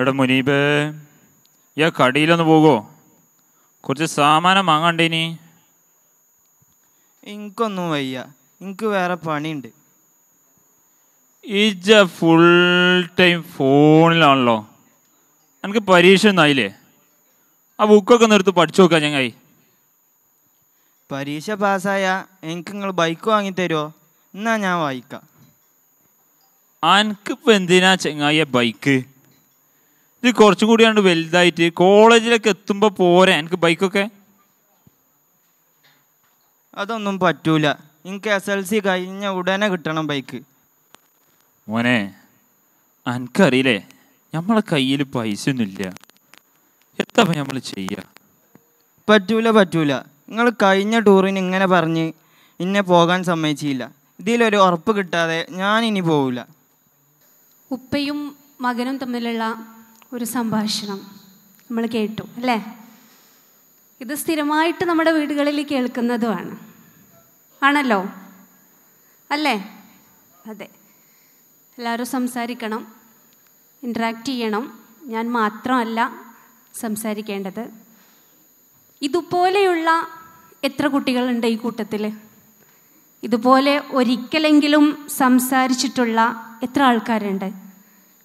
എടാ മുനീബ് ഈ കടിയിലൊന്ന് പോകുമോ കുറച്ച് സാമാനം വാങ്ങണ്ടേനി എനിക്കൊന്നും വയ്യ എനിക്ക് വേറെ പണിയുണ്ട് ഇജ ഫുൾ ടൈം ഫോണിലാണല്ലോ എനിക്ക് പരീക്ഷ ഒന്നായില്ലേ ആ ബുക്കൊക്കെ നിർത്ത് പഠിച്ചു നോക്കാം ഞങ്ങൾ പരീക്ഷ പാസ്സായ എനിക്ക് നിങ്ങൾ ബൈക്ക് വാങ്ങി തരുമോ എന്നാ ഞാൻ വായിക്കാം അനക്കിപ്പോൾ എന്തിനാ ചെങ്ങായ ബൈക്ക് ഇത് കുറച്ചും കൂടി കണ്ട് വലുതായിട്ട് കോളേജിലൊക്കെ എത്തുമ്പോൾ പോരെ എനിക്ക് ബൈക്കൊക്കെ അതൊന്നും പറ്റൂല എനിക്ക് എസ് എൽ സി കഴിഞ്ഞ ഉടനെ കിട്ടണം ബൈക്ക് മോനെ എനിക്കറിയില്ലേ നമ്മളെ കയ്യിൽ പൈസ ഒന്നുമില്ല എത്താ നമ്മൾ ചെയ്യുക പറ്റൂല പറ്റൂല നിങ്ങൾ കഴിഞ്ഞ ടൂറിന് ഇങ്ങനെ പറഞ്ഞ് ഇന്നെ പോകാൻ സമ്മതിച്ചില്ല ഇതിലൊരു ഉറപ്പ് കിട്ടാതെ ഞാൻ ഇനി പോവില്ല ഉപ്പയും മകനും തമ്മിലുള്ള ഒരു സംഭാഷണം നമ്മൾ കേട്ടു അല്ലേ ഇത് സ്ഥിരമായിട്ട് നമ്മുടെ വീടുകളിൽ കേൾക്കുന്നതുമാണ് ആണല്ലോ അല്ലേ അതെ എല്ലാവരും സംസാരിക്കണം ഇൻട്രാക്റ്റ് ചെയ്യണം ഞാൻ മാത്രമല്ല സംസാരിക്കേണ്ടത് ഇതുപോലെയുള്ള എത്ര കുട്ടികളുണ്ട് ഈ കൂട്ടത്തിൽ ഇതുപോലെ ഒരിക്കലെങ്കിലും സംസാരിച്ചിട്ടുള്ള എത്ര ആൾക്കാരുണ്ട്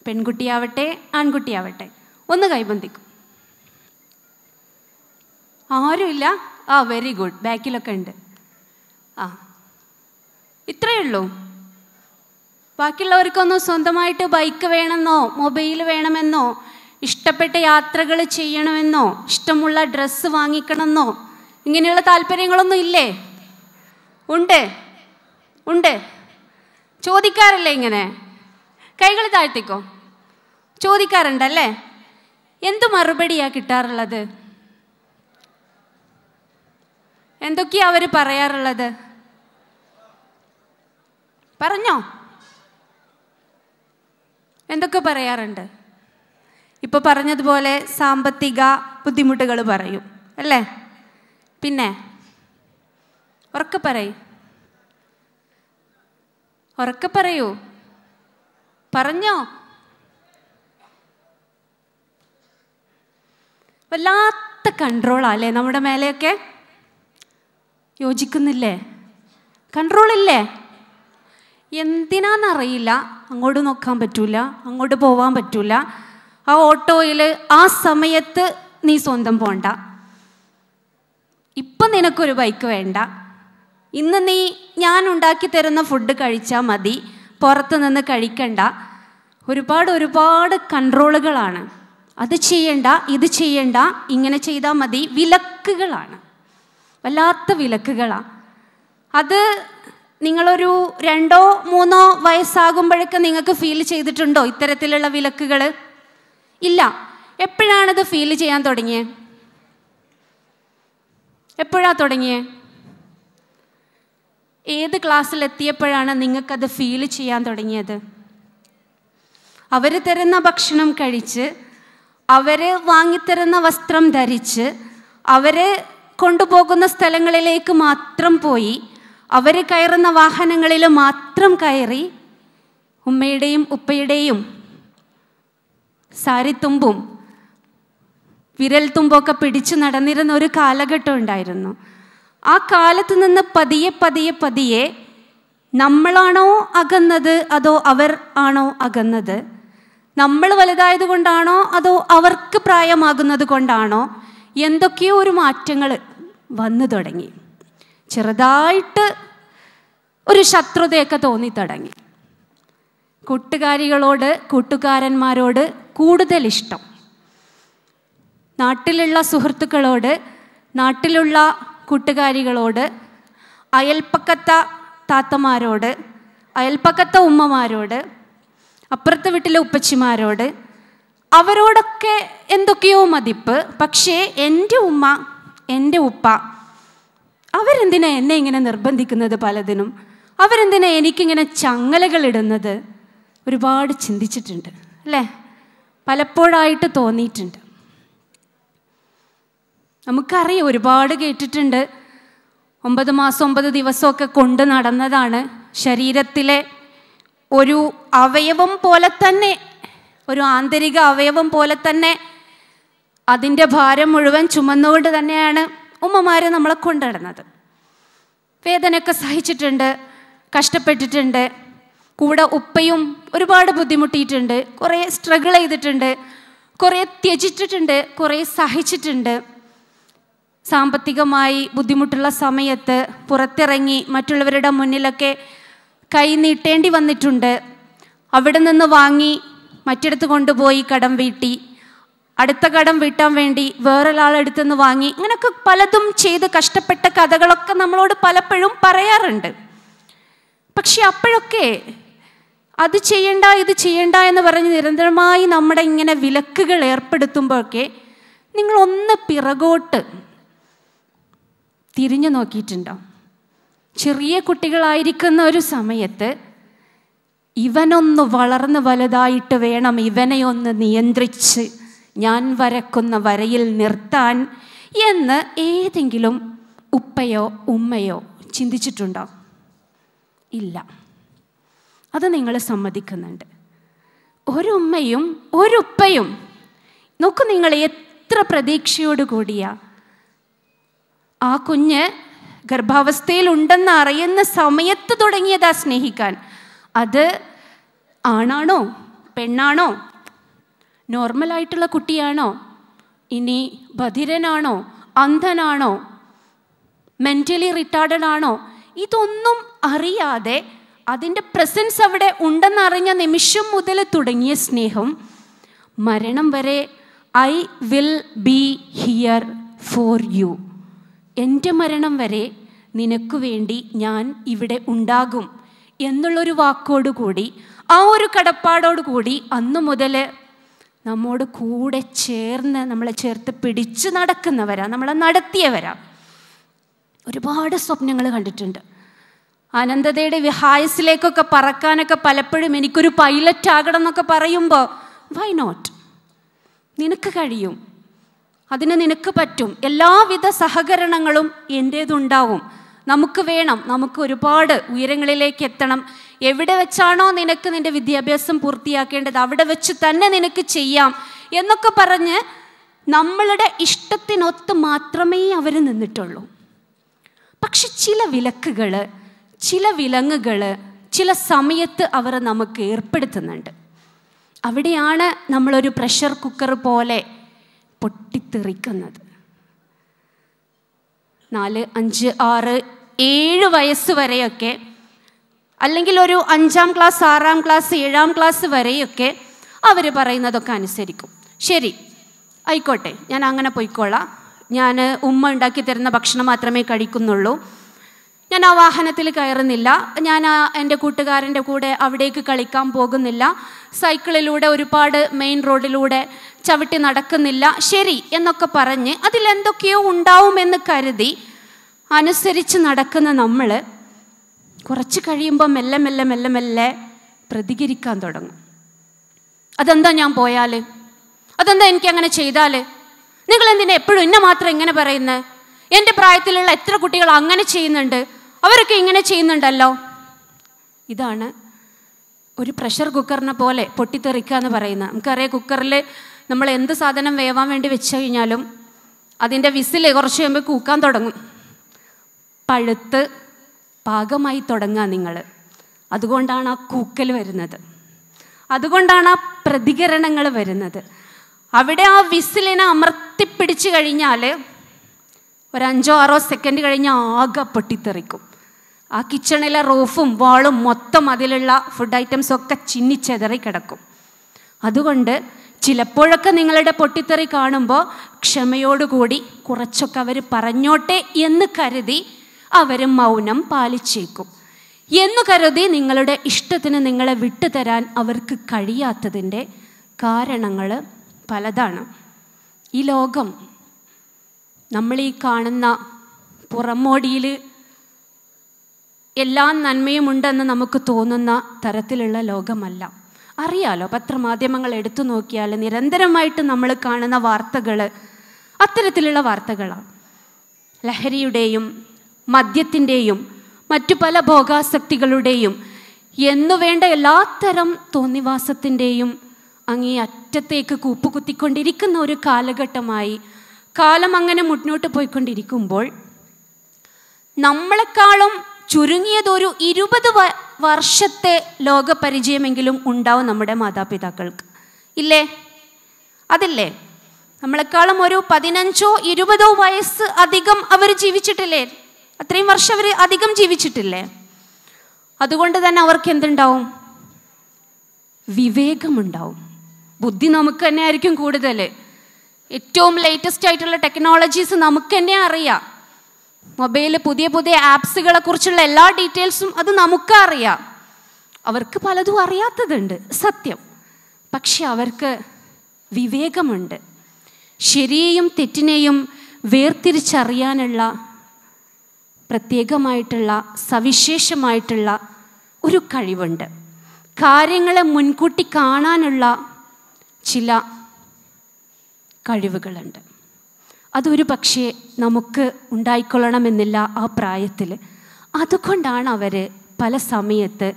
പെൺകുട്ടിയാവട്ടെ ആൺകുട്ടിയാവട്ടെ ഒന്ന് കൈബന്ധിക്കും ആരുമില്ല ആ വെരി ഗുഡ് ബാക്കിലൊക്കെ ഉണ്ട് ആ ഇത്രയേ ഉള്ളൂ ബാക്കിയുള്ളവർക്കൊന്നും സ്വന്തമായിട്ട് ബൈക്ക് വേണമെന്നോ മൊബൈൽ വേണമെന്നോ ഇഷ്ടപ്പെട്ട യാത്രകൾ ചെയ്യണമെന്നോ ഇഷ്ടമുള്ള ഡ്രസ്സ് വാങ്ങിക്കണമെന്നോ ഇങ്ങനെയുള്ള താല്പര്യങ്ങളൊന്നും ഇല്ലേ ഉണ്ട് ഉണ്ട് ചോദിക്കാറില്ലേ ഇങ്ങനെ കൈകൾ താഴ്ത്തിക്കോ ചോദിക്കാറുണ്ടല്ലേ എന്ത് മറുപടിയാ കിട്ടാറുള്ളത് എന്തൊക്കെയാ അവർ പറയാറുള്ളത് പറഞ്ഞോ എന്തൊക്കെ പറയാറുണ്ട് ഇപ്പൊ പറഞ്ഞതുപോലെ സാമ്പത്തിക ബുദ്ധിമുട്ടുകൾ പറയും അല്ലേ പിന്നെ ഉറക്കെ പറയൂ ഉറക്കെ പറയൂ പറഞ്ഞോ വല്ലാത്ത കൺട്രോളല്ലേ നമ്മുടെ മേലെയൊക്കെ യോജിക്കുന്നില്ലേ കൺട്രോളില്ലേ എന്തിനാന്നറിയില്ല അങ്ങോട്ട് നോക്കാൻ പറ്റൂല അങ്ങോട്ട് പോവാൻ പറ്റൂല ആ ഓട്ടോയിൽ ആ സമയത്ത് നീ സ്വന്തം പോണ്ട ഇപ്പം നിനക്കൊരു ബൈക്ക് വേണ്ട ഇന്ന് നീ ഞാൻ ഉണ്ടാക്കി തരുന്ന ഫുഡ് കഴിച്ചാൽ മതി പുറത്ത് നിന്ന് കഴിക്കണ്ട ഒരുപാട് ഒരുപാട് കൺട്രോളുകളാണ് അത് ചെയ്യണ്ട ഇത് ചെയ്യണ്ട ഇങ്ങനെ ചെയ്താൽ മതി വിലക്കുകളാണ് വല്ലാത്ത വിലക്കുകളാണ് അത് നിങ്ങളൊരു രണ്ടോ മൂന്നോ വയസ്സാകുമ്പോഴൊക്കെ നിങ്ങൾക്ക് ഫീൽ ചെയ്തിട്ടുണ്ടോ ഇത്തരത്തിലുള്ള വിലക്കുകൾ ഇല്ല എപ്പോഴാണത് ഫീൽ ചെയ്യാൻ തുടങ്ങിയേ എപ്പോഴാണ് തുടങ്ങിയേ ഏത് എത്തിയപ്പോഴാണ് നിങ്ങൾക്കത് ഫീൽ ചെയ്യാൻ തുടങ്ങിയത് അവർ തരുന്ന ഭക്ഷണം കഴിച്ച് അവരെ വാങ്ങിത്തരുന്ന വസ്ത്രം ധരിച്ച് അവരെ കൊണ്ടുപോകുന്ന സ്ഥലങ്ങളിലേക്ക് മാത്രം പോയി അവർ കയറുന്ന വാഹനങ്ങളിൽ മാത്രം കയറി ഉമ്മയുടെയും ഉപ്പയുടെയും സാരിത്തുമ്പും വിരൽത്തുമ്പൊക്കെ പിടിച്ചു നടന്നിരുന്ന ഒരു കാലഘട്ടം ഉണ്ടായിരുന്നു ആ കാലത്ത് നിന്ന് പതിയെ പതിയെ പതിയെ നമ്മളാണോ അകന്നത് അതോ അവർ ആണോ അകന്നത് നമ്മൾ വലുതായത് കൊണ്ടാണോ അതോ അവർക്ക് പ്രായമാകുന്നത് കൊണ്ടാണോ എന്തൊക്കെയോ ഒരു മാറ്റങ്ങൾ വന്നു തുടങ്ങി ചെറുതായിട്ട് ഒരു ശത്രുതയൊക്കെ തോന്നിത്തുടങ്ങി കൂട്ടുകാരികളോട് കൂട്ടുകാരന്മാരോട് കൂടുതൽ ഇഷ്ടം നാട്ടിലുള്ള സുഹൃത്തുക്കളോട് നാട്ടിലുള്ള കൂട്ടുകാരികളോട് അയൽപ്പക്കത്ത താത്തമാരോട് അയൽപ്പക്കത്ത ഉമ്മമാരോട് അപ്പുറത്തെ വീട്ടിലെ ഉപ്പച്ചിമാരോട് അവരോടൊക്കെ എന്തൊക്കെയോ മതിപ്പ് പക്ഷേ എൻ്റെ ഉമ്മ എൻ്റെ ഉപ്പ അവരെന്തിനാ എന്നെ ഇങ്ങനെ നിർബന്ധിക്കുന്നത് പലതിനും അവരെന്തിനാ എനിക്കിങ്ങനെ ചങ്ങലകൾ ഇടുന്നത് ഒരുപാട് ചിന്തിച്ചിട്ടുണ്ട് അല്ലേ പലപ്പോഴായിട്ട് തോന്നിയിട്ടുണ്ട് നമുക്കറിയാം ഒരുപാട് കേട്ടിട്ടുണ്ട് ഒമ്പത് മാസം ഒമ്പത് ദിവസമൊക്കെ കൊണ്ട് നടന്നതാണ് ശരീരത്തിലെ ഒരു അവയവം പോലെ തന്നെ ഒരു ആന്തരിക അവയവം പോലെ തന്നെ അതിൻ്റെ ഭാരം മുഴുവൻ ചുമന്നുകൊണ്ട് തന്നെയാണ് ഉമ്മമാരെ നമ്മളെ കൊണ്ടു നടന്നത് വേദനയൊക്കെ സഹിച്ചിട്ടുണ്ട് കഷ്ടപ്പെട്ടിട്ടുണ്ട് കൂടെ ഉപ്പയും ഒരുപാട് ബുദ്ധിമുട്ടിയിട്ടുണ്ട് കുറേ സ്ട്രഗിൾ ചെയ്തിട്ടുണ്ട് കുറേ ത്യജിച്ചിട്ടുണ്ട് കുറേ സഹിച്ചിട്ടുണ്ട് സാമ്പത്തികമായി ബുദ്ധിമുട്ടുള്ള സമയത്ത് പുറത്തിറങ്ങി മറ്റുള്ളവരുടെ മുന്നിലൊക്കെ കൈ നീട്ടേണ്ടി വന്നിട്ടുണ്ട് അവിടെ നിന്ന് വാങ്ങി മറ്റിടത്ത് കൊണ്ടുപോയി കടം വീട്ടി അടുത്ത കടം വീട്ടാൻ വേണ്ടി വേറൊരാളെടുത്തു നിന്ന് വാങ്ങി ഇങ്ങനൊക്കെ പലതും ചെയ്ത് കഷ്ടപ്പെട്ട കഥകളൊക്കെ നമ്മളോട് പലപ്പോഴും പറയാറുണ്ട് പക്ഷെ അപ്പോഴൊക്കെ അത് ചെയ്യണ്ട ഇത് ചെയ്യണ്ട എന്ന് പറഞ്ഞ് നിരന്തരമായി നമ്മുടെ ഇങ്ങനെ വിലക്കുകൾ ഏർപ്പെടുത്തുമ്പോഴൊക്കെ നിങ്ങളൊന്ന് പിറകോട്ട് തിരിഞ്ഞു നോക്കിയിട്ടുണ്ടോ ചെറിയ കുട്ടികളായിരിക്കുന്ന ഒരു സമയത്ത് ഇവനൊന്ന് വളർന്ന് വലുതായിട്ട് വേണം ഇവനെ ഒന്ന് നിയന്ത്രിച്ച് ഞാൻ വരക്കുന്ന വരയിൽ നിർത്താൻ എന്ന് ഏതെങ്കിലും ഉപ്പയോ ഉമ്മയോ ചിന്തിച്ചിട്ടുണ്ടോ ഇല്ല അത് നിങ്ങൾ സമ്മതിക്കുന്നുണ്ട് ഒരു ഉമ്മയും ഒരു ഉപ്പയും നോക്കൂ നിങ്ങൾ എത്ര പ്രതീക്ഷയോടുകൂടിയാണ് ആ കുഞ്ഞ് ഗർഭാവസ്ഥയിൽ ഉണ്ടെന്ന് അറിയുന്ന സമയത്ത് തുടങ്ങിയതാ സ്നേഹിക്കാൻ അത് ആണാണോ പെണ്ണാണോ നോർമലായിട്ടുള്ള കുട്ടിയാണോ ഇനി ബധിരനാണോ അന്ധനാണോ മെൻ്റലി റിട്ടാർഡഡ് ആണോ ഇതൊന്നും അറിയാതെ അതിൻ്റെ പ്രസൻസ് അവിടെ ഉണ്ടെന്നറിഞ്ഞ നിമിഷം മുതൽ തുടങ്ങിയ സ്നേഹം മരണം വരെ I will be here for you എൻ്റെ മരണം വരെ നിനക്കു വേണ്ടി ഞാൻ ഇവിടെ ഉണ്ടാകും എന്നുള്ളൊരു വാക്കോടുകൂടി ആ ഒരു കടപ്പാടോടുകൂടി അന്നു മുതൽ നമ്മോട് കൂടെ ചേർന്ന് നമ്മളെ ചേർത്ത് പിടിച്ച് നടക്കുന്നവരാ നമ്മളെ നടത്തിയവരാ ഒരുപാട് സ്വപ്നങ്ങൾ കണ്ടിട്ടുണ്ട് അനന്തതയുടെ വിഹായസിലേക്കൊക്കെ പറക്കാനൊക്കെ പലപ്പോഴും എനിക്കൊരു പൈലറ്റ് ആകണം എന്നൊക്കെ പറയുമ്പോൾ വൈ നോട്ട് നിനക്ക് കഴിയും അതിന് നിനക്ക് പറ്റും എല്ലാവിധ സഹകരണങ്ങളും എൻ്റേതുണ്ടാവും നമുക്ക് വേണം നമുക്ക് ഒരുപാട് ഉയരങ്ങളിലേക്ക് എത്തണം എവിടെ വെച്ചാണോ നിനക്ക് നിൻ്റെ വിദ്യാഭ്യാസം പൂർത്തിയാക്കേണ്ടത് അവിടെ വെച്ച് തന്നെ നിനക്ക് ചെയ്യാം എന്നൊക്കെ പറഞ്ഞ് നമ്മളുടെ ഇഷ്ടത്തിനൊത്ത് മാത്രമേ അവർ നിന്നിട്ടുള്ളൂ പക്ഷെ ചില വിലക്കുകൾ ചില വിലങ്ങുകൾ ചില സമയത്ത് അവർ നമുക്ക് ഏർപ്പെടുത്തുന്നുണ്ട് അവിടെയാണ് നമ്മളൊരു പ്രഷർ കുക്കർ പോലെ പൊട്ടിത്തെറിക്കുന്നത് നാല് അഞ്ച് ആറ് ഏഴ് വയസ്സ് വരെയൊക്കെ അല്ലെങ്കിൽ ഒരു അഞ്ചാം ക്ലാസ് ആറാം ക്ലാസ് ഏഴാം ക്ലാസ് വരെയൊക്കെ അവർ പറയുന്നതൊക്കെ അനുസരിക്കും ശരി ആയിക്കോട്ടെ ഞാൻ അങ്ങനെ പോയിക്കോളാം ഞാൻ ഉമ്മ ഉണ്ടാക്കി തരുന്ന ഭക്ഷണം മാത്രമേ കഴിക്കുന്നുള്ളൂ ഞാൻ ആ വാഹനത്തിൽ കയറുന്നില്ല ഞാൻ ആ എൻ്റെ കൂട്ടുകാരൻ്റെ കൂടെ അവിടേക്ക് കളിക്കാൻ പോകുന്നില്ല സൈക്കിളിലൂടെ ഒരുപാട് മെയിൻ റോഡിലൂടെ ചവിട്ടി നടക്കുന്നില്ല ശരി എന്നൊക്കെ പറഞ്ഞ് അതിലെന്തൊക്കെയോ ഉണ്ടാവുമെന്ന് കരുതി അനുസരിച്ച് നടക്കുന്ന നമ്മൾ കുറച്ച് കഴിയുമ്പോൾ മെല്ലെ മെല്ലെ മെല്ലെ മെല്ലെ പ്രതികരിക്കാൻ തുടങ്ങും അതെന്താ ഞാൻ പോയാൽ അതെന്താ എനിക്ക് അങ്ങനെ ചെയ്താൽ നിങ്ങൾ എന്തിനാ എപ്പോഴും എന്നെ മാത്രം ഇങ്ങനെ പറയുന്നത് എൻ്റെ പ്രായത്തിലുള്ള എത്ര കുട്ടികൾ അങ്ങനെ ചെയ്യുന്നുണ്ട് അവരൊക്കെ ഇങ്ങനെ ചെയ്യുന്നുണ്ടല്ലോ ഇതാണ് ഒരു പ്രഷർ കുക്കറിനെ പോലെ പൊട്ടിത്തെറിക്കുക എന്ന് പറയുന്നത് നമുക്കറിയാം കുക്കറിൽ നമ്മൾ എന്ത് സാധനം വേവാൻ വേണ്ടി വെച്ച് കഴിഞ്ഞാലും അതിൻ്റെ വിസിൽ കുറച്ച് കഴിയുമ്പോൾ കൂക്കാൻ തുടങ്ങും പഴുത്ത് പാകമായി തുടങ്ങുക നിങ്ങൾ അതുകൊണ്ടാണ് ആ കൂക്കൽ വരുന്നത് അതുകൊണ്ടാണ് ആ പ്രതികരണങ്ങൾ വരുന്നത് അവിടെ ആ വിസിലിനെ അമർത്തിപ്പിടിച്ച് കഴിഞ്ഞാൽ ഒരു അഞ്ചോ ആറോ സെക്കൻഡ് കഴിഞ്ഞ് ആകെ പൊട്ടിത്തെറിക്കും ആ കിച്ചണിലെ റൂഫും വാളും മൊത്തം അതിലുള്ള ഫുഡ് ഐറ്റംസൊക്കെ ചിന്നിച്ചെതറി കിടക്കും അതുകൊണ്ട് ചിലപ്പോഴൊക്കെ നിങ്ങളുടെ പൊട്ടിത്തെറി കാണുമ്പോൾ ക്ഷമയോടുകൂടി കുറച്ചൊക്കെ അവർ പറഞ്ഞോട്ടെ എന്ന് കരുതി അവർ മൗനം പാലിച്ചേക്കും എന്ന് കരുതി നിങ്ങളുടെ ഇഷ്ടത്തിന് നിങ്ങളെ വിട്ടുതരാൻ അവർക്ക് കഴിയാത്തതിൻ്റെ കാരണങ്ങൾ പലതാണ് ഈ ലോകം നമ്മൾ ഈ കാണുന്ന പുറമോടിയിൽ എല്ലാ നന്മയും ഉണ്ടെന്ന് നമുക്ക് തോന്നുന്ന തരത്തിലുള്ള ലോകമല്ല അറിയാലോ പത്രമാധ്യമങ്ങൾ എടുത്തു നോക്കിയാൽ നിരന്തരമായിട്ട് നമ്മൾ കാണുന്ന വാർത്തകൾ അത്തരത്തിലുള്ള വാർത്തകളാണ് ലഹരിയുടെയും മദ്യത്തിൻ്റെയും മറ്റു പല ഭോഗാസക്തികളുടെയും എന്നുവേണ്ട എല്ലാത്തരം തോന്നിവാസത്തിൻ്റെയും അങ്ങേ അറ്റത്തേക്ക് കൂപ്പുകുത്തിക്കൊണ്ടിരിക്കുന്ന ഒരു കാലഘട്ടമായി കാലം അങ്ങനെ മുന്നോട്ട് പോയിക്കൊണ്ടിരിക്കുമ്പോൾ നമ്മളെക്കാളും ചുരുങ്ങിയതൊരു ഇരുപത് വർഷത്തെ ലോകപരിചയമെങ്കിലും ഉണ്ടാവും നമ്മുടെ മാതാപിതാക്കൾക്ക് ഇല്ലേ അതില്ലേ നമ്മളെക്കാളും ഒരു പതിനഞ്ചോ ഇരുപതോ വയസ്സ് അധികം അവർ ജീവിച്ചിട്ടില്ലേ അത്രയും വർഷം അവർ അധികം ജീവിച്ചിട്ടില്ലേ അതുകൊണ്ട് തന്നെ അവർക്ക് എന്തുണ്ടാവും വിവേകമുണ്ടാവും ബുദ്ധി നമുക്ക് തന്നെ ആയിരിക്കും കൂടുതൽ ഏറ്റവും ലേറ്റസ്റ്റ് ആയിട്ടുള്ള ടെക്നോളജീസ് നമുക്ക് തന്നെ അറിയാം മൊബൈലിൽ പുതിയ പുതിയ ആപ്സുകളെ കുറിച്ചുള്ള എല്ലാ ഡീറ്റെയിൽസും അത് നമുക്കറിയാം അവർക്ക് പലതും അറിയാത്തതുണ്ട് സത്യം പക്ഷെ അവർക്ക് വിവേകമുണ്ട് ശരിയെയും തെറ്റിനെയും വേർതിരിച്ചറിയാനുള്ള പ്രത്യേകമായിട്ടുള്ള സവിശേഷമായിട്ടുള്ള ഒരു കഴിവുണ്ട് കാര്യങ്ങളെ മുൻകൂട്ടി കാണാനുള്ള ചില കഴിവുകളുണ്ട് അതൊരു പക്ഷേ നമുക്ക് ഉണ്ടായിക്കൊള്ളണമെന്നില്ല ആ പ്രായത്തിൽ അതുകൊണ്ടാണ് അവർ പല സമയത്ത്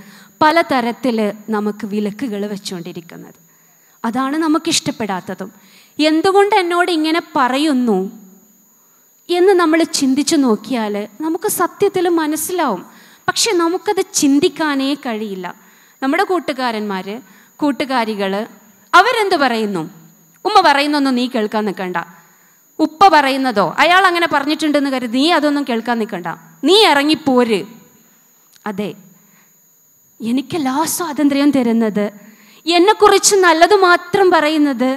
തരത്തിൽ നമുക്ക് വിലക്കുകൾ വെച്ചുകൊണ്ടിരിക്കുന്നത് അതാണ് നമുക്കിഷ്ടപ്പെടാത്തതും എന്തുകൊണ്ട് എന്നോട് ഇങ്ങനെ പറയുന്നു എന്ന് നമ്മൾ ചിന്തിച്ചു നോക്കിയാൽ നമുക്ക് സത്യത്തിൽ മനസ്സിലാവും പക്ഷെ നമുക്കത് ചിന്തിക്കാനേ കഴിയില്ല നമ്മുടെ കൂട്ടുകാരന്മാർ കൂട്ടുകാരികൾ അവരെന്ത് പറയുന്നു ഉമ്മ പറയുന്നൊന്നും നീ കേൾക്കാൻ നിൽക്കണ്ട ഉപ്പ പറയുന്നതോ അയാൾ അങ്ങനെ പറഞ്ഞിട്ടുണ്ടെന്ന് കരുതി നീ അതൊന്നും കേൾക്കാൻ നിൽക്കണ്ട നീ ഇറങ്ങിപ്പോര് അതെ എനിക്കെല്ലാ സ്വാതന്ത്ര്യവും തരുന്നത് എന്നെക്കുറിച്ച് നല്ലത് മാത്രം പറയുന്നത്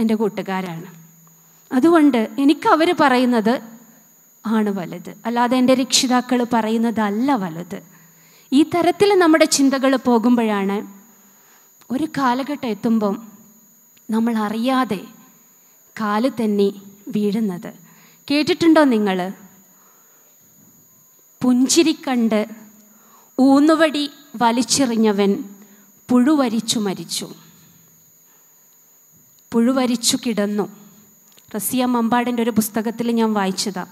എൻ്റെ കൂട്ടുകാരാണ് അതുകൊണ്ട് എനിക്ക് അവർ പറയുന്നത് ആണ് വലുത് അല്ലാതെ എൻ്റെ രക്ഷിതാക്കൾ പറയുന്നതല്ല വലുത് ഈ തരത്തിൽ നമ്മുടെ ചിന്തകൾ പോകുമ്പോഴാണ് ഒരു കാലഘട്ടം എത്തുമ്പം നമ്മൾ അറിയാതെ കാല് തന്നെ വീഴുന്നത് കേട്ടിട്ടുണ്ടോ നിങ്ങൾ പുഞ്ചിരിക്കണ്ട് ഊന്നുവടി വലിച്ചെറിഞ്ഞവൻ പുഴുവരിച്ചു മരിച്ചു പുഴുവരിച്ചു കിടന്നു റസിയ മമ്പാടിൻ്റെ ഒരു പുസ്തകത്തിൽ ഞാൻ വായിച്ചതാ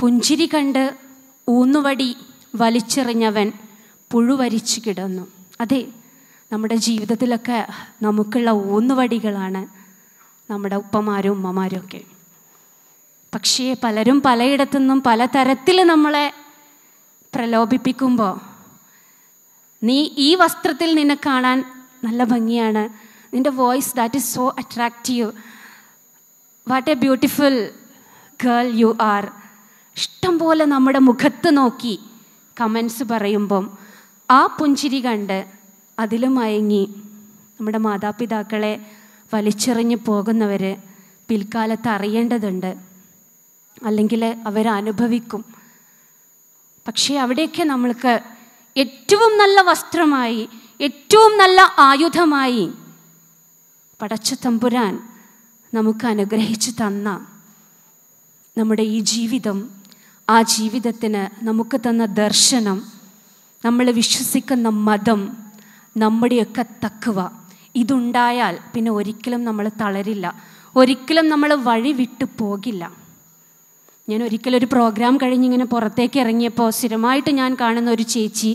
പുഞ്ചിരി കണ്ട് ഊന്നുവടി വലിച്ചെറിഞ്ഞവൻ പുഴുവരിച്ചു കിടന്നു അതെ നമ്മുടെ ജീവിതത്തിലൊക്കെ നമുക്കുള്ള ഊന്നുവടികളാണ് നമ്മുടെ ഉപ്പമാരും ഉമ്മമാരും ഒക്കെ പക്ഷേ പലരും പലയിടത്തുനിന്നും പലതരത്തിൽ നമ്മളെ പ്രലോഭിപ്പിക്കുമ്പോൾ നീ ഈ വസ്ത്രത്തിൽ നിന്നെ കാണാൻ നല്ല ഭംഗിയാണ് നിൻ്റെ voice that is so attractive what a beautiful girl you are ഇഷ്ടം പോലെ നമ്മുടെ മുഖത്ത് നോക്കി കമൻസ് പറയുമ്പം ആ പുഞ്ചിരി കണ്ട് അതിലും മയങ്ങി നമ്മുടെ മാതാപിതാക്കളെ വലിച്ചെറിഞ്ഞു പോകുന്നവർ പിൽക്കാലത്ത് അറിയേണ്ടതുണ്ട് അല്ലെങ്കിൽ അവരനുഭവിക്കും പക്ഷേ അവിടെയൊക്കെ നമ്മൾക്ക് ഏറ്റവും നല്ല വസ്ത്രമായി ഏറ്റവും നല്ല ആയുധമായി പടച്ച തമ്പുരാൻ നമുക്ക് അനുഗ്രഹിച്ചു തന്ന നമ്മുടെ ഈ ജീവിതം ആ ജീവിതത്തിന് നമുക്ക് തന്ന ദർശനം നമ്മൾ വിശ്വസിക്കുന്ന മതം നമ്മുടെയൊക്കെ തക്കുവാണ് ഇതുണ്ടായാൽ പിന്നെ ഒരിക്കലും നമ്മൾ തളരില്ല ഒരിക്കലും നമ്മൾ വഴി വിട്ടു പോകില്ല ഞാൻ ഒരിക്കലൊരു പ്രോഗ്രാം കഴിഞ്ഞിങ്ങനെ പുറത്തേക്ക് ഇറങ്ങിയപ്പോൾ സ്ഥിരമായിട്ട് ഞാൻ കാണുന്ന ഒരു ചേച്ചി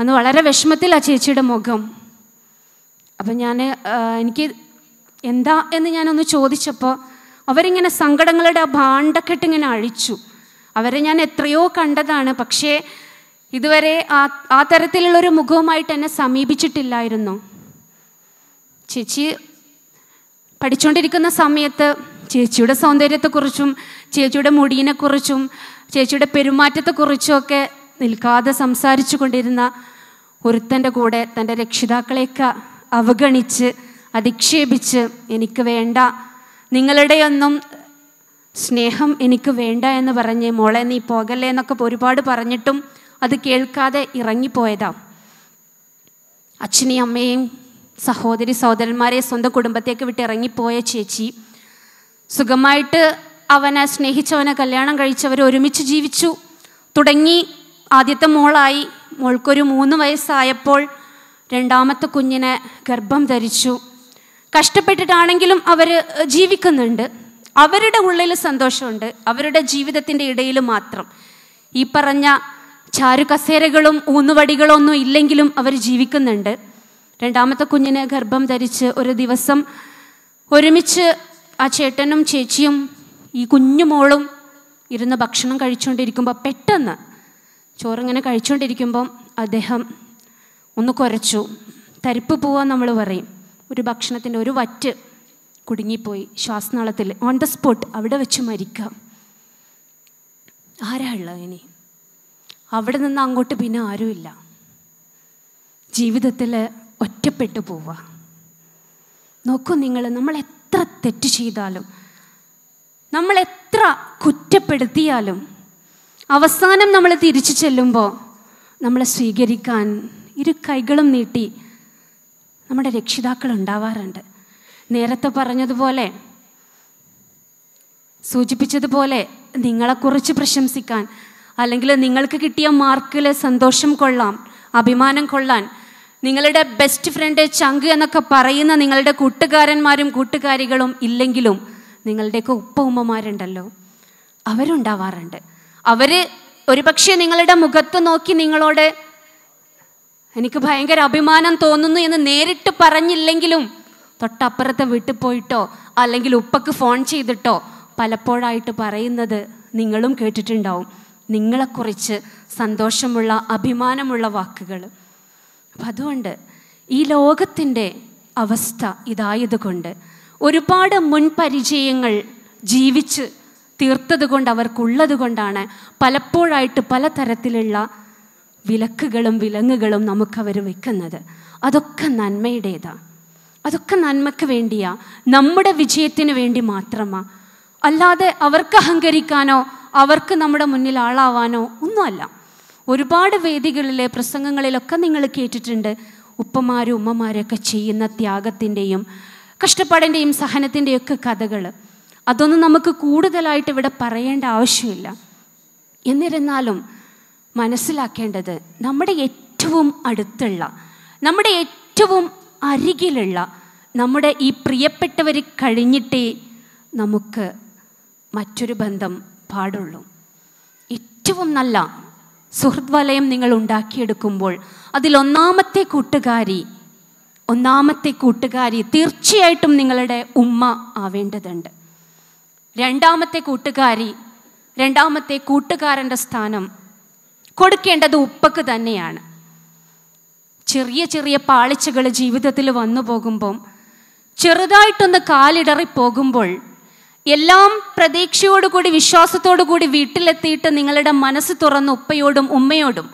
അന്ന് വളരെ വിഷമത്തിൽ ആ ചേച്ചിയുടെ മുഖം അപ്പം ഞാൻ എനിക്ക് എന്താ എന്ന് ഞാനൊന്ന് ചോദിച്ചപ്പോൾ അവരിങ്ങനെ സങ്കടങ്ങളുടെ ആ ഭാണ്ഡക്കെട്ട് ഇങ്ങനെ അഴിച്ചു അവരെ ഞാൻ എത്രയോ കണ്ടതാണ് പക്ഷേ ഇതുവരെ ആ ആ തരത്തിലുള്ളൊരു മുഖവുമായിട്ട് എന്നെ സമീപിച്ചിട്ടില്ലായിരുന്നു ചേച്ചി പഠിച്ചുകൊണ്ടിരിക്കുന്ന സമയത്ത് ചേച്ചിയുടെ സൗന്ദര്യത്തെക്കുറിച്ചും ചേച്ചിയുടെ മുടിയിനെക്കുറിച്ചും ചേച്ചിയുടെ പെരുമാറ്റത്തെക്കുറിച്ചുമൊക്കെ നിൽക്കാതെ സംസാരിച്ചു കൊണ്ടിരുന്ന ഒരുത്തൻ്റെ കൂടെ തൻ്റെ രക്ഷിതാക്കളെയൊക്കെ അവഗണിച്ച് അധിക്ഷേപിച്ച് എനിക്ക് വേണ്ട നിങ്ങളുടെയൊന്നും സ്നേഹം എനിക്ക് വേണ്ട എന്ന് പറഞ്ഞ് മോളെ നീ പോകല്ലേ എന്നൊക്കെ ഒരുപാട് പറഞ്ഞിട്ടും അത് കേൾക്കാതെ ഇറങ്ങിപ്പോയതാ അച്ഛനെയും അമ്മയെയും സഹോദരി സഹോദരന്മാരെ സ്വന്തം കുടുംബത്തേക്ക് വിട്ട് ഇറങ്ങിപ്പോയ ചേച്ചി സുഖമായിട്ട് അവനെ സ്നേഹിച്ചവനെ കല്യാണം കഴിച്ചവർ ഒരുമിച്ച് ജീവിച്ചു തുടങ്ങി ആദ്യത്തെ മോളായി മോൾക്കൊരു മൂന്ന് വയസ്സായപ്പോൾ രണ്ടാമത്തെ കുഞ്ഞിനെ ഗർഭം ധരിച്ചു കഷ്ടപ്പെട്ടിട്ടാണെങ്കിലും അവർ ജീവിക്കുന്നുണ്ട് അവരുടെ ഉള്ളിൽ സന്തോഷമുണ്ട് അവരുടെ ജീവിതത്തിൻ്റെ ഇടയിൽ മാത്രം ഈ പറഞ്ഞ ചാരുകസേരകളും ഊന്നുവടികളൊന്നും ഇല്ലെങ്കിലും അവർ ജീവിക്കുന്നുണ്ട് രണ്ടാമത്തെ കുഞ്ഞിന് ഗർഭം ധരിച്ച് ഒരു ദിവസം ഒരുമിച്ച് ആ ചേട്ടനും ചേച്ചിയും ഈ കുഞ്ഞു ഇരുന്ന് ഭക്ഷണം കഴിച്ചുകൊണ്ടിരിക്കുമ്പോൾ പെട്ടെന്ന് ചോറിങ്ങനെ കഴിച്ചുകൊണ്ടിരിക്കുമ്പം അദ്ദേഹം ഒന്ന് കുരച്ചു തരിപ്പ് പോവാൻ നമ്മൾ പറയും ഒരു ഭക്ഷണത്തിൻ്റെ ഒരു വറ്റ് കുടുങ്ങിപ്പോയി ശ്വാസനാളത്തിൽ ഓൺ ദ സ്പോട്ട് അവിടെ വെച്ച് മരിക്കാം ആരാള്ള ഇനി അവിടെ നിന്ന് അങ്ങോട്ട് പിന്നെ ആരുമില്ല ജീവിതത്തിൽ ഒറ്റപ്പെട്ടു പോവുക നോക്കൂ നിങ്ങൾ നമ്മൾ എത്ര തെറ്റ് ചെയ്താലും നമ്മൾ എത്ര കുറ്റപ്പെടുത്തിയാലും അവസാനം നമ്മൾ തിരിച്ചു ചെല്ലുമ്പോൾ നമ്മളെ സ്വീകരിക്കാൻ ഇരു കൈകളും നീട്ടി നമ്മുടെ രക്ഷിതാക്കൾ ഉണ്ടാവാറുണ്ട് നേരത്തെ പറഞ്ഞതുപോലെ സൂചിപ്പിച്ചതുപോലെ നിങ്ങളെക്കുറിച്ച് പ്രശംസിക്കാൻ അല്ലെങ്കിൽ നിങ്ങൾക്ക് കിട്ടിയ മാർക്കിൽ സന്തോഷം കൊള്ളാം അഭിമാനം കൊള്ളാൻ നിങ്ങളുടെ ബെസ്റ്റ് ഫ്രണ്ട് ചങ്ക് എന്നൊക്കെ പറയുന്ന നിങ്ങളുടെ കൂട്ടുകാരന്മാരും കൂട്ടുകാരികളും ഇല്ലെങ്കിലും നിങ്ങളുടെയൊക്കെ ഉപ്പ ഉമ്മമാരുണ്ടല്ലോ അവരുണ്ടാവാറുണ്ട് അവർ ഒരുപക്ഷെ നിങ്ങളുടെ മുഖത്ത് നോക്കി നിങ്ങളോട് എനിക്ക് ഭയങ്കര അഭിമാനം തോന്നുന്നു എന്ന് നേരിട്ട് പറഞ്ഞില്ലെങ്കിലും തൊട്ടപ്പുറത്തെ വീട്ടിൽ പോയിട്ടോ അല്ലെങ്കിൽ ഉപ്പക്ക് ഫോൺ ചെയ്തിട്ടോ പലപ്പോഴായിട്ട് പറയുന്നത് നിങ്ങളും കേട്ടിട്ടുണ്ടാവും നിങ്ങളെക്കുറിച്ച് സന്തോഷമുള്ള അഭിമാനമുള്ള വാക്കുകൾ അപ്പം അതുകൊണ്ട് ഈ ലോകത്തിൻ്റെ അവസ്ഥ ഇതായതുകൊണ്ട് ഒരുപാട് മുൻപരിചയങ്ങൾ ജീവിച്ച് തീർത്തത് കൊണ്ട് അവർക്കുള്ളത് കൊണ്ടാണ് പലപ്പോഴായിട്ട് പലതരത്തിലുള്ള വിലക്കുകളും വിലങ്ങുകളും നമുക്കവർ വെക്കുന്നത് അതൊക്കെ നന്മയുടേതാ അതൊക്കെ നന്മയ്ക്ക് വേണ്ടിയാ നമ്മുടെ വിജയത്തിന് വേണ്ടി മാത്രമാ അല്ലാതെ അവർക്ക് അഹങ്കരിക്കാനോ അവർക്ക് നമ്മുടെ മുന്നിൽ ആളാവാനോ ഒന്നുമല്ല ഒരുപാട് വേദികളിലെ പ്രസംഗങ്ങളിലൊക്കെ നിങ്ങൾ കേട്ടിട്ടുണ്ട് ഉപ്പമാരും ഉമ്മമാരൊക്കെ ചെയ്യുന്ന ത്യാഗത്തിൻ്റെയും കഷ്ടപ്പാടിൻ്റെയും ഒക്കെ കഥകൾ അതൊന്നും നമുക്ക് കൂടുതലായിട്ട് ഇവിടെ പറയേണ്ട ആവശ്യമില്ല എന്നിരുന്നാലും മനസ്സിലാക്കേണ്ടത് നമ്മുടെ ഏറ്റവും അടുത്തുള്ള നമ്മുടെ ഏറ്റവും അരികിലുള്ള നമ്മുടെ ഈ പ്രിയപ്പെട്ടവർ കഴിഞ്ഞിട്ടേ നമുക്ക് മറ്റൊരു ബന്ധം പാടുള്ളൂ ഏറ്റവും നല്ല സുഹൃത് വലയം നിങ്ങൾ ഉണ്ടാക്കിയെടുക്കുമ്പോൾ അതിൽ ഒന്നാമത്തെ കൂട്ടുകാരി ഒന്നാമത്തെ കൂട്ടുകാരി തീർച്ചയായിട്ടും നിങ്ങളുടെ ഉമ്മ ആവേണ്ടതുണ്ട് രണ്ടാമത്തെ കൂട്ടുകാരി രണ്ടാമത്തെ കൂട്ടുകാരൻ്റെ സ്ഥാനം കൊടുക്കേണ്ടത് ഉപ്പക്ക് തന്നെയാണ് ചെറിയ ചെറിയ പാളിച്ചകൾ ജീവിതത്തിൽ വന്നു പോകുമ്പം ചെറുതായിട്ടൊന്ന് കാലിടറി പോകുമ്പോൾ എല്ലാം പ്രതീക്ഷയോടുകൂടി കൂടി വീട്ടിലെത്തിയിട്ട് നിങ്ങളുടെ മനസ്സ് തുറന്ന് ഉപ്പയോടും ഉമ്മയോടും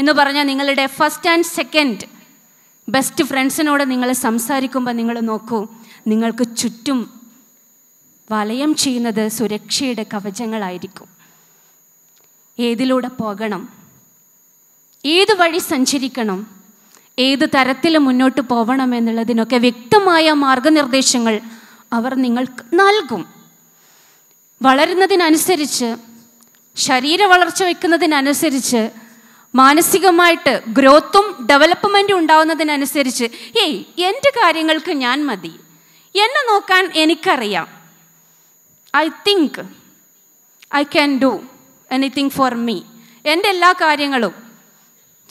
എന്ന് പറഞ്ഞാൽ നിങ്ങളുടെ ഫസ്റ്റ് ആൻഡ് സെക്കൻഡ് ബെസ്റ്റ് ഫ്രണ്ട്സിനോട് നിങ്ങൾ സംസാരിക്കുമ്പോൾ നിങ്ങൾ നോക്കൂ നിങ്ങൾക്ക് ചുറ്റും വലയം ചെയ്യുന്നത് സുരക്ഷയുടെ കവചങ്ങളായിരിക്കും ഏതിലൂടെ പോകണം ഏത് വഴി സഞ്ചരിക്കണം ഏത് തരത്തിൽ മുന്നോട്ട് പോകണം എന്നുള്ളതിനൊക്കെ വ്യക്തമായ മാർഗനിർദ്ദേശങ്ങൾ അവർ നിങ്ങൾക്ക് നൽകും വളരുന്നതിനനുസരിച്ച് ശരീര വളർച്ച വയ്ക്കുന്നതിനനുസരിച്ച് മാനസികമായിട്ട് ഗ്രോത്തും ഡെവലപ്മെൻറ്റും ഉണ്ടാവുന്നതിനനുസരിച്ച് ഏയ് എൻ്റെ കാര്യങ്ങൾക്ക് ഞാൻ മതി എന്നെ നോക്കാൻ എനിക്കറിയാം I think I can do anything for me എൻ്റെ എല്ലാ കാര്യങ്ങളും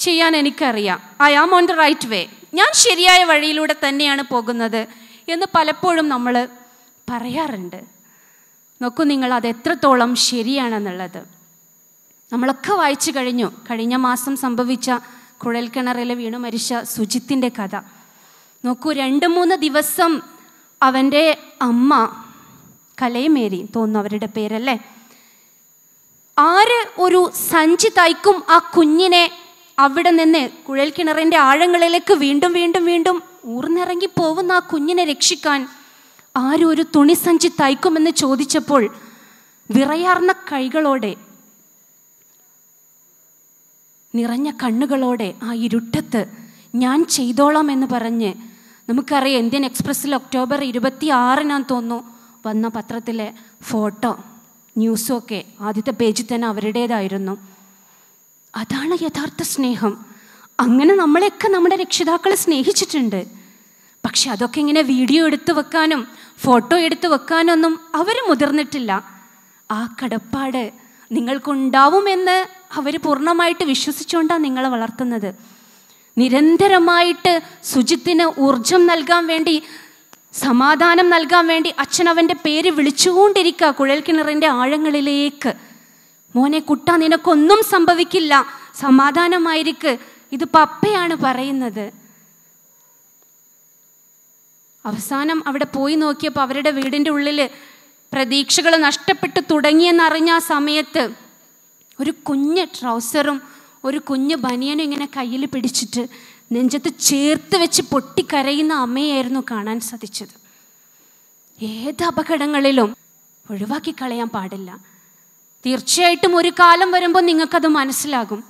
ചെയ്യാൻ എനിക്കറിയാം I am on the right way ഞാൻ ശരിയായ വഴിയിലൂടെ തന്നെയാണ് പോകുന്നത് എന്ന് പലപ്പോഴും നമ്മൾ പറയാറുണ്ട് നോക്കൂ നിങ്ങൾ അത് എത്രത്തോളം ശരിയാണെന്നുള്ളത് നമ്മളൊക്കെ വായിച്ചു കഴിഞ്ഞു കഴിഞ്ഞ മാസം സംഭവിച്ച കുഴൽക്കിണറിൽ വീണു മരിച്ച സുജിത്തിൻ്റെ കഥ നോക്കൂ രണ്ട് മൂന്ന് ദിവസം അവൻ്റെ അമ്മ കലയമേരി തോന്നുന്നു അവരുടെ പേരല്ലേ ആര് ഒരു സഞ്ചി തയ്ക്കും ആ കുഞ്ഞിനെ അവിടെ നിന്ന് കുഴൽക്കിണറിൻ്റെ ആഴങ്ങളിലേക്ക് വീണ്ടും വീണ്ടും വീണ്ടും ഊർന്നിറങ്ങി പോകുന്ന ആ കുഞ്ഞിനെ രക്ഷിക്കാൻ ആരും ഒരു തുണിസഞ്ചി തയ്ക്കുമെന്ന് ചോദിച്ചപ്പോൾ വിറയാർന്ന കൈകളോടെ നിറഞ്ഞ കണ്ണുകളോടെ ആ ഇരുട്ടത്ത് ഞാൻ ചെയ്തോളാം എന്ന് പറഞ്ഞ് നമുക്കറിയാം ഇന്ത്യൻ എക്സ്പ്രസ്സിൽ ഒക്ടോബർ ഇരുപത്തി ആറിനാന്ന് തോന്നുന്നു വന്ന പത്രത്തിലെ ഫോട്ടോ ന്യൂസും ഒക്കെ ആദ്യത്തെ പേജിൽ തന്നെ അവരുടേതായിരുന്നു അതാണ് യഥാർത്ഥ സ്നേഹം അങ്ങനെ നമ്മളെയൊക്കെ നമ്മുടെ രക്ഷിതാക്കളെ സ്നേഹിച്ചിട്ടുണ്ട് പക്ഷെ അതൊക്കെ ഇങ്ങനെ വീഡിയോ എടുത്തു വെക്കാനും ഫോട്ടോ എടുത്തു വെക്കാനൊന്നും അവർ മുതിർന്നിട്ടില്ല ആ കടപ്പാട് നിങ്ങൾക്കുണ്ടാവുമെന്ന് അവർ പൂർണ്ണമായിട്ട് വിശ്വസിച്ചുകൊണ്ടാണ് നിങ്ങളെ വളർത്തുന്നത് നിരന്തരമായിട്ട് ശുചിത്തിന് ഊർജം നൽകാൻ വേണ്ടി സമാധാനം നൽകാൻ വേണ്ടി അച്ഛൻ അവൻ്റെ പേര് വിളിച്ചുകൊണ്ടിരിക്കുക കുഴൽക്കിണറിൻ്റെ ആഴങ്ങളിലേക്ക് മോനെ കുട്ട നിനക്കൊന്നും സംഭവിക്കില്ല സമാധാനമായിരിക്കും ഇത് പപ്പയാണ് പറയുന്നത് അവസാനം അവിടെ പോയി നോക്കിയപ്പോൾ അവരുടെ വീടിൻ്റെ ഉള്ളിൽ പ്രതീക്ഷകൾ നഷ്ടപ്പെട്ട് തുടങ്ങിയെന്നറിഞ്ഞ ആ സമയത്ത് ഒരു കുഞ്ഞ് ട്രൗസറും ഒരു കുഞ്ഞ് ബനിയനും ഇങ്ങനെ കയ്യിൽ പിടിച്ചിട്ട് നെഞ്ചത്ത് ചേർത്ത് വെച്ച് പൊട്ടിക്കരയുന്ന അമ്മയായിരുന്നു കാണാൻ സാധിച്ചത് ഏത് അപകടങ്ങളിലും ഒഴിവാക്കി കളയാൻ പാടില്ല തീർച്ചയായിട്ടും ഒരു കാലം വരുമ്പോൾ നിങ്ങൾക്കത് മനസ്സിലാകും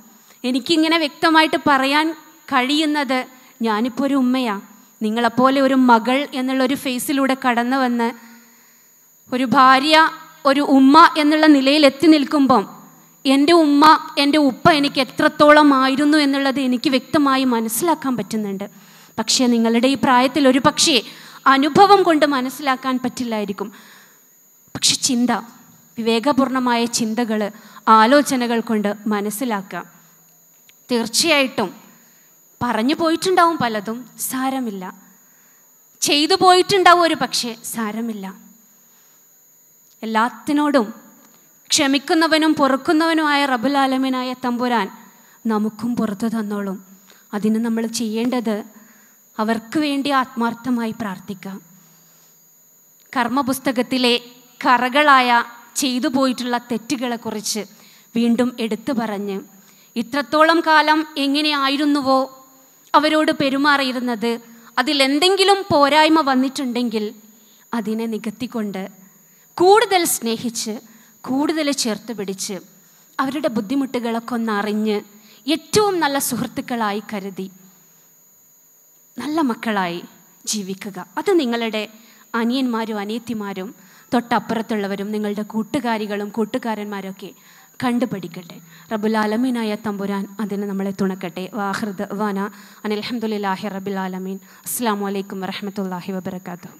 എനിക്കിങ്ങനെ വ്യക്തമായിട്ട് പറയാൻ കഴിയുന്നത് ഞാനിപ്പോൾ ഒരു ഉമ്മയാണ് നിങ്ങളെപ്പോലെ ഒരു മകൾ എന്നുള്ള ഒരു ഫേസിലൂടെ കടന്നു വന്ന് ഒരു ഭാര്യ ഒരു ഉമ്മ എന്നുള്ള നിലയിൽ എത്തി നിൽക്കുമ്പം എൻ്റെ ഉമ്മ എൻ്റെ ഉപ്പ എനിക്ക് എത്രത്തോളം ആയിരുന്നു എന്നുള്ളത് എനിക്ക് വ്യക്തമായി മനസ്സിലാക്കാൻ പറ്റുന്നുണ്ട് പക്ഷേ നിങ്ങളുടെ ഈ പ്രായത്തിൽ ഒരു പക്ഷേ അനുഭവം കൊണ്ട് മനസ്സിലാക്കാൻ പറ്റില്ലായിരിക്കും പക്ഷെ ചിന്ത വിവേകപൂർണമായ ചിന്തകൾ ആലോചനകൾ കൊണ്ട് മനസ്സിലാക്കാം തീർച്ചയായിട്ടും പറഞ്ഞു പോയിട്ടുണ്ടാവും പലതും സാരമില്ല ചെയ്തു പോയിട്ടുണ്ടാവും ഒരു പക്ഷേ സാരമില്ല എല്ലാത്തിനോടും ക്ഷമിക്കുന്നവനും പൊറുക്കുന്നവനുമായ റബുലാലമിനായ തമ്പുരാൻ നമുക്കും പുറത്തു തന്നോളും അതിന് നമ്മൾ ചെയ്യേണ്ടത് അവർക്ക് വേണ്ടി ആത്മാർത്ഥമായി പ്രാർത്ഥിക്കാം കർമ്മപുസ്തകത്തിലെ കറകളായ ചെയ്തു പോയിട്ടുള്ള തെറ്റുകളെക്കുറിച്ച് വീണ്ടും എടുത്തു പറഞ്ഞ് ഇത്രത്തോളം കാലം എങ്ങനെയായിരുന്നുവോ അവരോട് പെരുമാറിയിരുന്നത് അതിലെന്തെങ്കിലും പോരായ്മ വന്നിട്ടുണ്ടെങ്കിൽ അതിനെ നികത്തിക്കൊണ്ട് കൂടുതൽ സ്നേഹിച്ച് കൂടുതൽ ചേർത്ത് പിടിച്ച് അവരുടെ ബുദ്ധിമുട്ടുകളൊക്കെ അറിഞ്ഞ് ഏറ്റവും നല്ല സുഹൃത്തുക്കളായി കരുതി നല്ല മക്കളായി ജീവിക്കുക അത് നിങ്ങളുടെ അനിയന്മാരും അനിയത്തിമാരും തൊട്ടപ്പുറത്തുള്ളവരും നിങ്ങളുടെ കൂട്ടുകാരികളും കൂട്ടുകാരന്മാരൊക്കെ കണ്ടുപഠിക്കട്ടെ റബുലാലമീനായ തമ്പുരാൻ അതിന് നമ്മളെ തുണക്കട്ടെ വാഹൃദ് വാന അനിൽഹമുല്ലാഹി റബുലാലമീൻ അസ്സാം വലൈക്കും വരഹമത്തല്ലാഹി വബർക്കാത്തു